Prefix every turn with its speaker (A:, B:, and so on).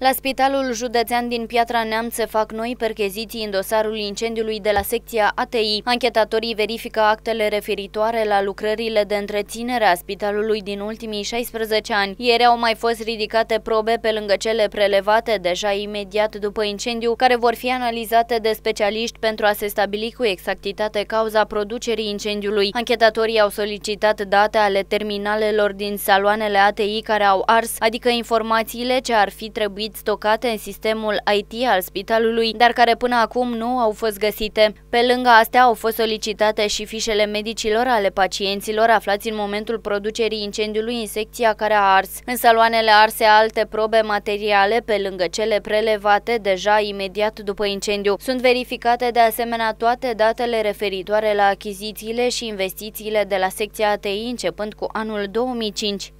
A: La Spitalul Județean din Piatra Neamț se fac noi percheziții în dosarul incendiului de la secția ATI. Anchetatorii verifică actele referitoare la lucrările de întreținere a spitalului din ultimii 16 ani. Ieri au mai fost ridicate probe pe lângă cele prelevate deja imediat după incendiu, care vor fi analizate de specialiști pentru a se stabili cu exactitate cauza producerii incendiului. Anchetatorii au solicitat date ale terminalelor din saloanele ATI care au ars, adică informațiile ce ar fi trebuit rapid stocate în sistemul IT al spitalului, dar care până acum nu au fost găsite. Pe lângă astea au fost solicitate și fișele medicilor ale pacienților aflați în momentul producerii incendiului în secția care a ars. În saloanele arse alte probe materiale pe lângă cele prelevate deja imediat după incendiu. Sunt verificate de asemenea toate datele referitoare la achizițiile și investițiile de la secția ATI începând cu anul 2005.